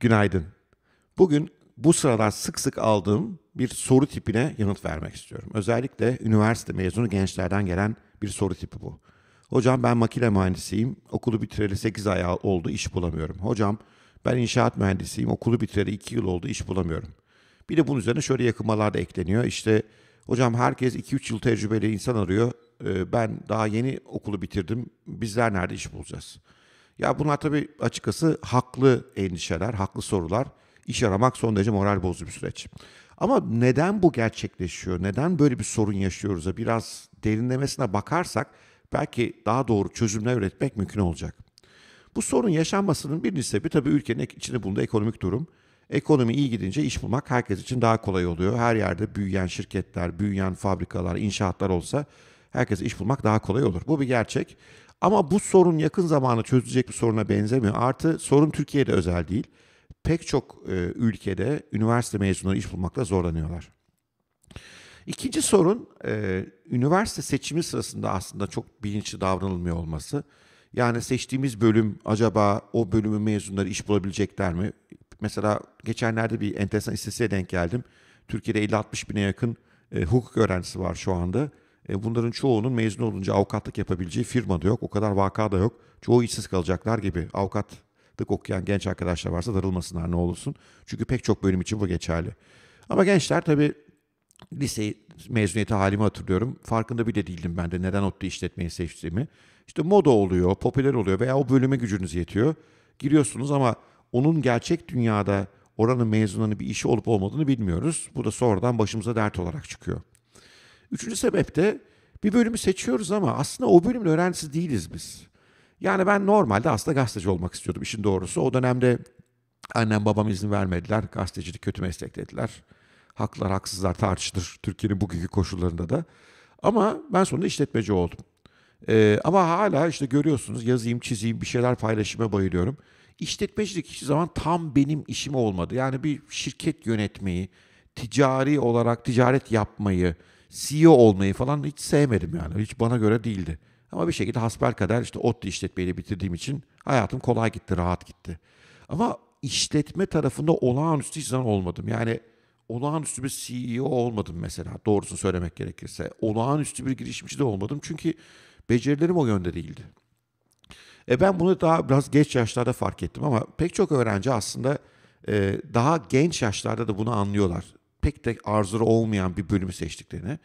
Günaydın. Bugün bu sıralar sık sık aldığım bir soru tipine yanıt vermek istiyorum. Özellikle üniversite mezunu gençlerden gelen bir soru tipi bu. Hocam ben makine mühendisiyim. Okulu bitireli 8 ay oldu iş bulamıyorum. Hocam ben inşaat mühendisiyim. Okulu bitireli 2 yıl oldu iş bulamıyorum. Bir de bunun üzerine şöyle yakınmalar da ekleniyor. İşte hocam herkes 2-3 yıl tecrübeli insan arıyor. Ee, ben daha yeni okulu bitirdim. Bizler nerede iş bulacağız? Ya bunlar tabii açıkçası haklı endişeler, haklı sorular. İş aramak son derece moral bozucu bir süreç. Ama neden bu gerçekleşiyor? Neden böyle bir sorun yaşıyoruz? Biraz derinlemesine bakarsak belki daha doğru çözümler üretmek mümkün olacak. Bu sorun yaşanmasının bir sebebi tabii ülkenin içinde bulunduğu ekonomik durum. Ekonomi iyi gidince iş bulmak herkes için daha kolay oluyor. Her yerde büyüyen şirketler, büyüyen fabrikalar, inşaatlar olsa herkes iş bulmak daha kolay olur. Bu bir gerçek. Ama bu sorun yakın zamanı çözülecek bir soruna benzemiyor. Artı sorun Türkiye'de özel değil. Pek çok e, ülkede üniversite mezunları iş bulmakla zorlanıyorlar. İkinci sorun e, üniversite seçimi sırasında aslında çok bilinçli davranılmıyor olması. Yani seçtiğimiz bölüm acaba o bölümün mezunları iş bulabilecekler mi? Mesela geçenlerde bir enteresan istatistiğe denk geldim. Türkiye'de 50-60 bine yakın e, hukuk öğrencisi var şu anda. E, bunların çoğunun mezun olunca avukatlık yapabileceği firma da yok. O kadar vaka da yok. Çoğu işsiz kalacaklar gibi. Avukatlık okuyan genç arkadaşlar varsa darılmasınlar ne olursun. Çünkü pek çok bölüm için bu geçerli. Ama gençler tabii lise mezuniyeti halimi hatırlıyorum. Farkında bile değildim ben de neden ODTÜ işletmeyi seçtiğimi. İşte moda oluyor, popüler oluyor veya o bölüme gücünüz yetiyor. Giriyorsunuz ama onun gerçek dünyada oranın mezunlarının bir işi olup olmadığını bilmiyoruz. Bu da sonradan başımıza dert olarak çıkıyor. Üçüncü sebep de bir bölümü seçiyoruz ama aslında o bölümün öğrencisi değiliz biz. Yani ben normalde aslında gazeteci olmak istiyordum işin doğrusu. O dönemde annem babam izin vermediler. Gazetecilik kötü meslek dediler. Haklar haksızlar tartışılır Türkiye'nin bugünkü koşullarında da. Ama ben sonunda işletmeci oldum. Ee, ama hala işte görüyorsunuz yazayım, çizeyim, bir şeyler paylaşıma bayılıyorum. İşletmecilik hiçbir zaman tam benim işim olmadı. Yani bir şirket yönetmeyi, ticari olarak ticaret yapmayı, CEO olmayı falan hiç sevmedim yani. Hiç bana göre değildi. Ama bir şekilde hasbel kadar işte ODTÜ işletmeyle bitirdiğim için hayatım kolay gitti, rahat gitti. Ama işletme tarafında olağanüstü hiç olmadım. Yani olağanüstü bir CEO olmadım mesela doğrusunu söylemek gerekirse. Olağanüstü bir girişimci de olmadım çünkü becerilerim o yönde değildi. E ben bunu daha biraz geç yaşlarda fark ettim ama pek çok öğrenci aslında e, daha genç yaşlarda da bunu anlıyorlar pek de arzuları olmayan bir bölümü seçtiklerini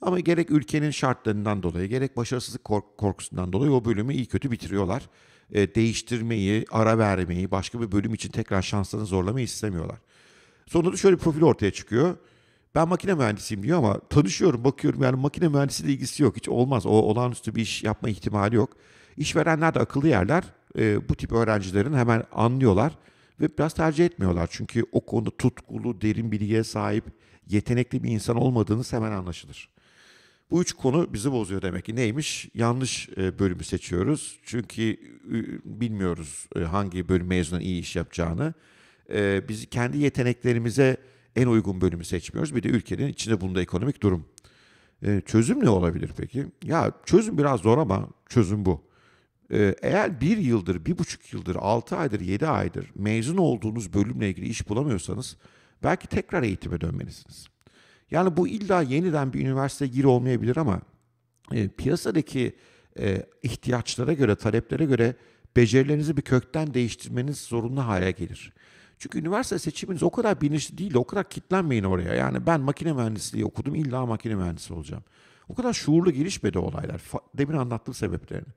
ama gerek ülkenin şartlarından dolayı gerek başarısızlık korkusundan dolayı o bölümü iyi kötü bitiriyorlar. E, değiştirmeyi, ara vermeyi, başka bir bölüm için tekrar şanslarını zorlamayı istemiyorlar. Sonunda da şöyle bir profil ortaya çıkıyor. Ben makine mühendisiyim diyor ama tanışıyorum, bakıyorum yani makine mühendisiyle ilgisi yok. Hiç olmaz. O olağanüstü bir iş yapma ihtimali yok. İşverenler de akıllı yerler. E, bu tip öğrencilerin hemen anlıyorlar ve biraz tercih etmiyorlar çünkü o konuda tutkulu, derin bilgiye sahip, yetenekli bir insan olmadığınız hemen anlaşılır. Bu üç konu bizi bozuyor demek ki. Neymiş? Yanlış e, bölümü seçiyoruz. Çünkü bilmiyoruz e, hangi bölüm mezunun iyi iş yapacağını. E, biz kendi yeteneklerimize en uygun bölümü seçmiyoruz. Bir de ülkenin içinde bulunduğu ekonomik durum. Çözüm ne olabilir peki? Ya çözüm biraz zor ama çözüm bu. Ee, eğer bir yıldır, bir buçuk yıldır, altı aydır, yedi aydır mezun olduğunuz bölümle ilgili iş bulamıyorsanız belki tekrar eğitime dönmelisiniz. Yani bu illa yeniden bir üniversite gir olmayabilir ama e, piyasadaki e, ihtiyaçlara göre, taleplere göre becerilerinizi bir kökten değiştirmeniz zorunlu hale gelir. Çünkü üniversite seçiminiz o kadar bilinçli değil, o kadar kitlenmeyin oraya. Yani ben makine mühendisliği okudum, illa makine mühendisi olacağım. O kadar şuurlu gelişmedi olaylar. Demin anlattığım sebeplerini.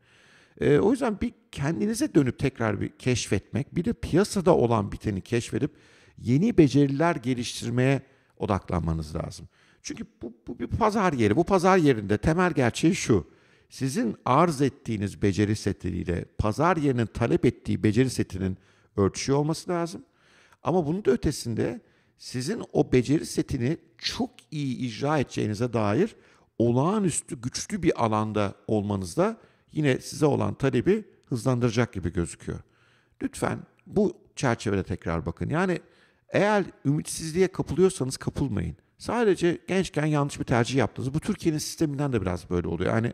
E, o yüzden bir kendinize dönüp tekrar bir keşfetmek, bir de piyasada olan biteni keşfedip yeni beceriler geliştirmeye odaklanmanız lazım. Çünkü bu, bu bir pazar yeri. Bu pazar yerinde temel gerçeği şu. Sizin arz ettiğiniz beceri setiyle pazar yerinin talep ettiği beceri setinin örtüşüyor olması lazım. Ama bunun da ötesinde sizin o beceri setini çok iyi icra edeceğinize dair olağanüstü güçlü bir alanda olmanız da yine size olan talebi hızlandıracak gibi gözüküyor. Lütfen bu çerçevede tekrar bakın. Yani eğer ümitsizliğe kapılıyorsanız kapılmayın. Sadece gençken yanlış bir tercih yaptınız. Bu Türkiye'nin sisteminden de biraz böyle oluyor. Yani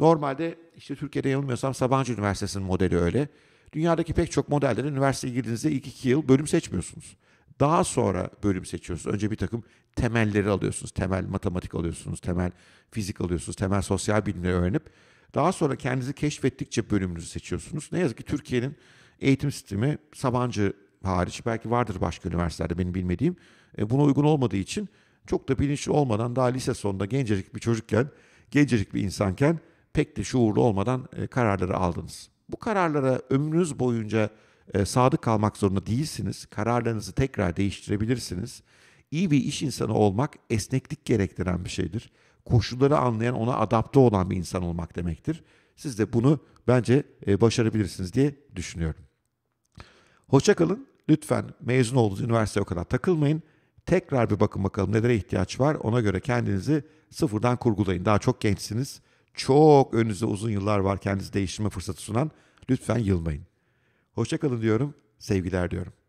normalde işte Türkiye'de yanılmıyorsam Sabancı Üniversitesi'nin modeli öyle. Dünyadaki pek çok modellerde de üniversiteye girdiğinizde ilk iki yıl bölüm seçmiyorsunuz. Daha sonra bölüm seçiyorsunuz. Önce bir takım temelleri alıyorsunuz. Temel matematik alıyorsunuz, temel fizik alıyorsunuz, temel sosyal bilimleri öğrenip daha sonra kendinizi keşfettikçe bölümünüzü seçiyorsunuz. Ne yazık ki Türkiye'nin eğitim sistemi Sabancı hariç belki vardır başka üniversitelerde benim bilmediğim. E, buna uygun olmadığı için çok da bilinçli olmadan daha lise sonunda gencecik bir çocukken, gencecik bir insanken pek de şuurlu olmadan e, kararları aldınız. Bu kararlara ömrünüz boyunca e, sadık kalmak zorunda değilsiniz. Kararlarınızı tekrar değiştirebilirsiniz. İyi bir iş insanı olmak esneklik gerektiren bir şeydir koşulları anlayan, ona adapte olan bir insan olmak demektir. Siz de bunu bence e, başarabilirsiniz diye düşünüyorum. Hoşçakalın. Lütfen mezun olduğunuz üniversiteye o kadar takılmayın. Tekrar bir bakın bakalım nelere ihtiyaç var. Ona göre kendinizi sıfırdan kurgulayın. Daha çok gençsiniz. Çok önünüzde uzun yıllar var kendinizi değiştirme fırsatı sunan. Lütfen yılmayın. Hoşçakalın diyorum. Sevgiler diyorum.